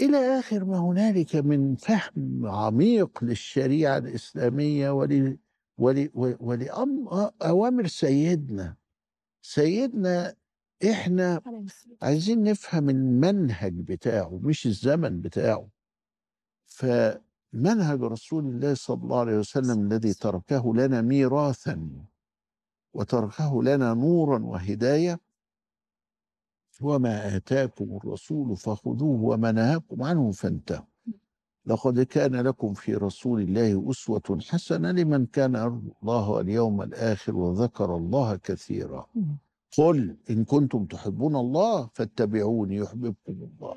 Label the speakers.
Speaker 1: إلى آخر ما هنالك من
Speaker 2: فهم عميق للشريعة الإسلامية ولأوامر سيدنا سيدنا إحنا عايزين نفهم المنهج بتاعه مش الزمن بتاعه فمنهج رسول الله صلى الله عليه وسلم الذي تركه لنا ميراثا وتركه لنا نورا وهدايه وما آتاكم الرسول فخذوه وما نهاكم عنه فانتهوا لقد كان لكم في رسول الله أسوة حسنة لمن كان يرجو الله اليوم الآخر وذكر الله كثيرا قل إن كنتم تحبون الله فاتبعوني يحببكم الله